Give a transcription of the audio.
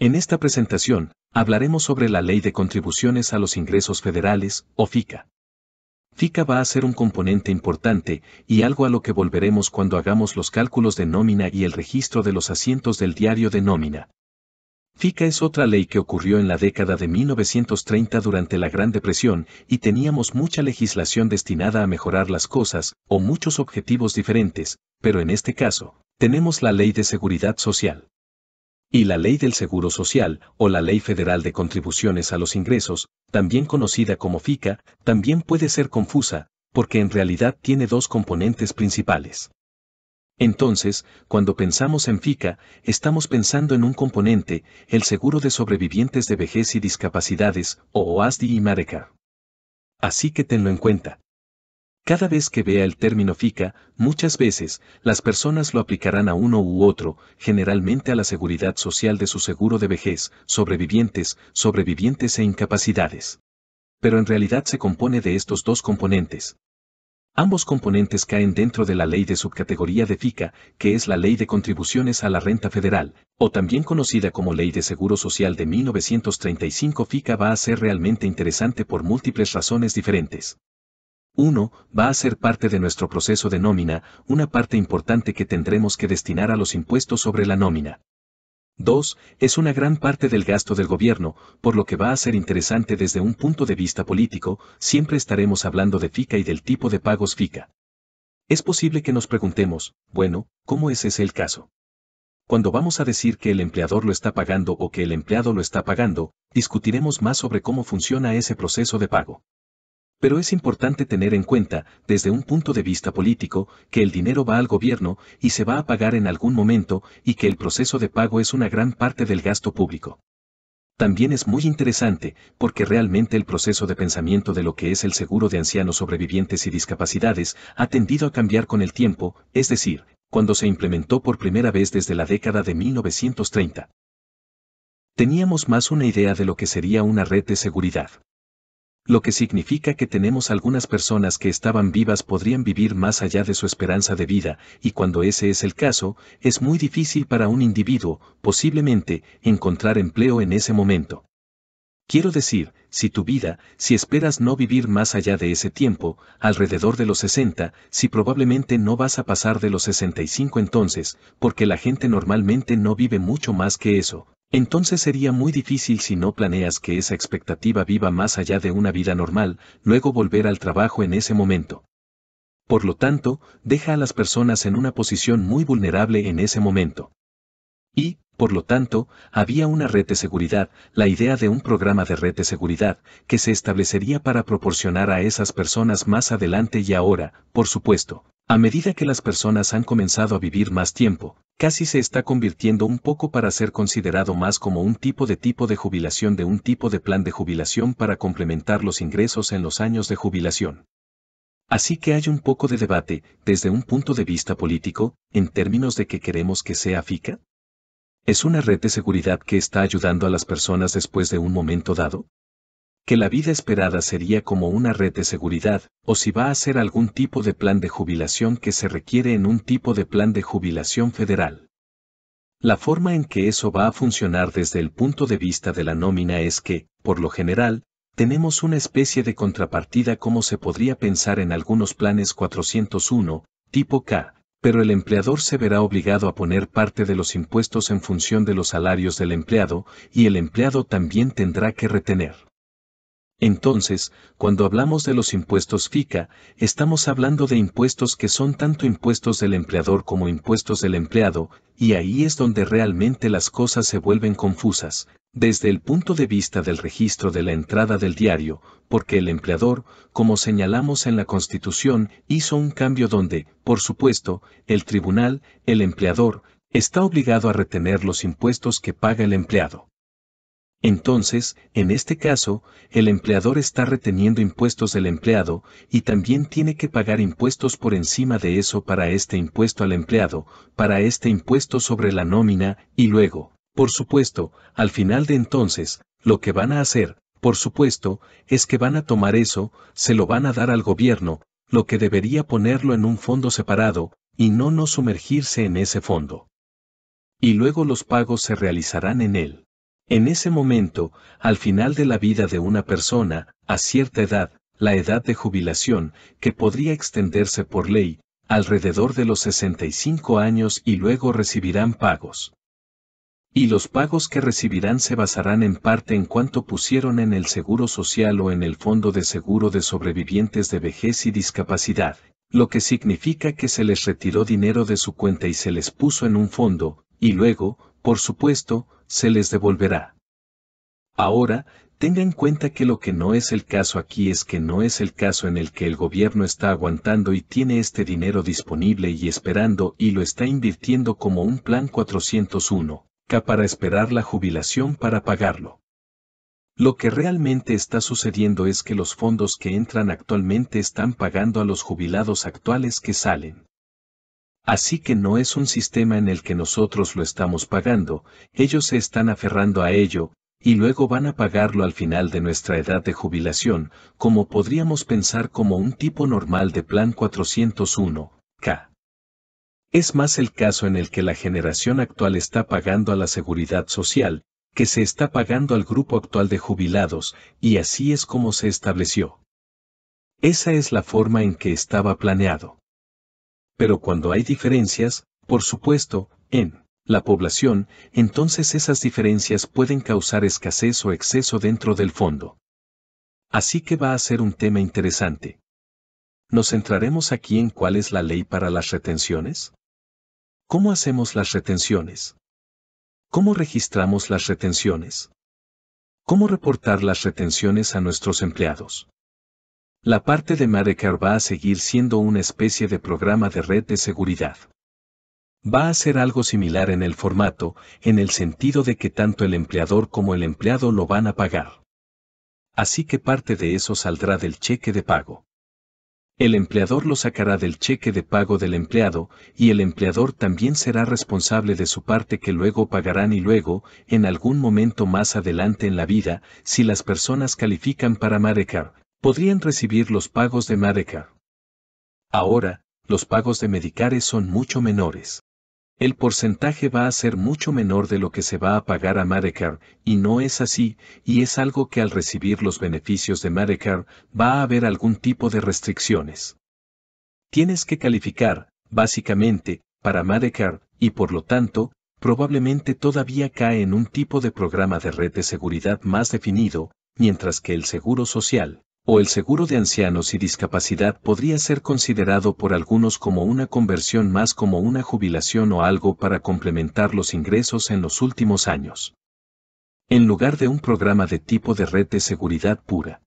En esta presentación, hablaremos sobre la Ley de Contribuciones a los Ingresos Federales, o FICA. FICA va a ser un componente importante y algo a lo que volveremos cuando hagamos los cálculos de nómina y el registro de los asientos del diario de nómina. FICA es otra ley que ocurrió en la década de 1930 durante la Gran Depresión y teníamos mucha legislación destinada a mejorar las cosas o muchos objetivos diferentes, pero en este caso, tenemos la Ley de Seguridad Social y la Ley del Seguro Social, o la Ley Federal de Contribuciones a los Ingresos, también conocida como FICA, también puede ser confusa, porque en realidad tiene dos componentes principales. Entonces, cuando pensamos en FICA, estamos pensando en un componente, el Seguro de Sobrevivientes de Vejez y Discapacidades, o OASDI y Mareca. Así que tenlo en cuenta. Cada vez que vea el término FICA, muchas veces, las personas lo aplicarán a uno u otro, generalmente a la seguridad social de su seguro de vejez, sobrevivientes, sobrevivientes e incapacidades. Pero en realidad se compone de estos dos componentes. Ambos componentes caen dentro de la ley de subcategoría de FICA, que es la Ley de Contribuciones a la Renta Federal, o también conocida como Ley de Seguro Social de 1935. FICA va a ser realmente interesante por múltiples razones diferentes. 1. Va a ser parte de nuestro proceso de nómina, una parte importante que tendremos que destinar a los impuestos sobre la nómina. 2. Es una gran parte del gasto del gobierno, por lo que va a ser interesante desde un punto de vista político, siempre estaremos hablando de FICA y del tipo de pagos FICA. Es posible que nos preguntemos, bueno, ¿cómo es ese el caso? Cuando vamos a decir que el empleador lo está pagando o que el empleado lo está pagando, discutiremos más sobre cómo funciona ese proceso de pago. Pero es importante tener en cuenta, desde un punto de vista político, que el dinero va al gobierno y se va a pagar en algún momento y que el proceso de pago es una gran parte del gasto público. También es muy interesante, porque realmente el proceso de pensamiento de lo que es el seguro de ancianos sobrevivientes y discapacidades ha tendido a cambiar con el tiempo, es decir, cuando se implementó por primera vez desde la década de 1930. Teníamos más una idea de lo que sería una red de seguridad lo que significa que tenemos algunas personas que estaban vivas podrían vivir más allá de su esperanza de vida, y cuando ese es el caso, es muy difícil para un individuo, posiblemente, encontrar empleo en ese momento. Quiero decir, si tu vida, si esperas no vivir más allá de ese tiempo, alrededor de los 60, si probablemente no vas a pasar de los 65 entonces, porque la gente normalmente no vive mucho más que eso, entonces sería muy difícil si no planeas que esa expectativa viva más allá de una vida normal, luego volver al trabajo en ese momento. Por lo tanto, deja a las personas en una posición muy vulnerable en ese momento. Y, por lo tanto, había una red de seguridad, la idea de un programa de red de seguridad, que se establecería para proporcionar a esas personas más adelante y ahora, por supuesto, a medida que las personas han comenzado a vivir más tiempo, casi se está convirtiendo un poco para ser considerado más como un tipo de tipo de jubilación de un tipo de plan de jubilación para complementar los ingresos en los años de jubilación. Así que hay un poco de debate, desde un punto de vista político, en términos de que queremos que sea FICA. ¿Es una red de seguridad que está ayudando a las personas después de un momento dado? que la vida esperada sería como una red de seguridad, o si va a ser algún tipo de plan de jubilación que se requiere en un tipo de plan de jubilación federal. La forma en que eso va a funcionar desde el punto de vista de la nómina es que, por lo general, tenemos una especie de contrapartida como se podría pensar en algunos planes 401, tipo K, pero el empleador se verá obligado a poner parte de los impuestos en función de los salarios del empleado y el empleado también tendrá que retener. Entonces, cuando hablamos de los impuestos FICA, estamos hablando de impuestos que son tanto impuestos del empleador como impuestos del empleado, y ahí es donde realmente las cosas se vuelven confusas, desde el punto de vista del registro de la entrada del diario, porque el empleador, como señalamos en la Constitución, hizo un cambio donde, por supuesto, el tribunal, el empleador, está obligado a retener los impuestos que paga el empleado. Entonces, en este caso, el empleador está reteniendo impuestos del empleado y también tiene que pagar impuestos por encima de eso para este impuesto al empleado, para este impuesto sobre la nómina y luego, por supuesto, al final de entonces, lo que van a hacer, por supuesto, es que van a tomar eso, se lo van a dar al gobierno, lo que debería ponerlo en un fondo separado, y no no sumergirse en ese fondo. Y luego los pagos se realizarán en él. En ese momento, al final de la vida de una persona, a cierta edad, la edad de jubilación, que podría extenderse por ley, alrededor de los 65 años y luego recibirán pagos. Y los pagos que recibirán se basarán en parte en cuanto pusieron en el Seguro Social o en el Fondo de Seguro de Sobrevivientes de Vejez y Discapacidad, lo que significa que se les retiró dinero de su cuenta y se les puso en un fondo, y luego, por supuesto, se les devolverá. Ahora, tenga en cuenta que lo que no es el caso aquí es que no es el caso en el que el gobierno está aguantando y tiene este dinero disponible y esperando y lo está invirtiendo como un plan 401, K para esperar la jubilación para pagarlo. Lo que realmente está sucediendo es que los fondos que entran actualmente están pagando a los jubilados actuales que salen. Así que no es un sistema en el que nosotros lo estamos pagando, ellos se están aferrando a ello, y luego van a pagarlo al final de nuestra edad de jubilación, como podríamos pensar como un tipo normal de plan 401, K. Es más el caso en el que la generación actual está pagando a la seguridad social, que se está pagando al grupo actual de jubilados, y así es como se estableció. Esa es la forma en que estaba planeado. Pero cuando hay diferencias, por supuesto, en la población, entonces esas diferencias pueden causar escasez o exceso dentro del fondo. Así que va a ser un tema interesante. ¿Nos centraremos aquí en cuál es la ley para las retenciones? ¿Cómo hacemos las retenciones? ¿Cómo registramos las retenciones? ¿Cómo reportar las retenciones a nuestros empleados? La parte de Marecar va a seguir siendo una especie de programa de red de seguridad. Va a ser algo similar en el formato, en el sentido de que tanto el empleador como el empleado lo van a pagar. Así que parte de eso saldrá del cheque de pago. El empleador lo sacará del cheque de pago del empleado, y el empleador también será responsable de su parte que luego pagarán y luego, en algún momento más adelante en la vida, si las personas califican para Medicare, podrían recibir los pagos de Medicare. Ahora, los pagos de Medicare son mucho menores el porcentaje va a ser mucho menor de lo que se va a pagar a Medicare, y no es así, y es algo que al recibir los beneficios de Medicare va a haber algún tipo de restricciones. Tienes que calificar, básicamente, para Medicare, y por lo tanto, probablemente todavía cae en un tipo de programa de red de seguridad más definido, mientras que el seguro social, o el seguro de ancianos y discapacidad podría ser considerado por algunos como una conversión más como una jubilación o algo para complementar los ingresos en los últimos años. En lugar de un programa de tipo de red de seguridad pura.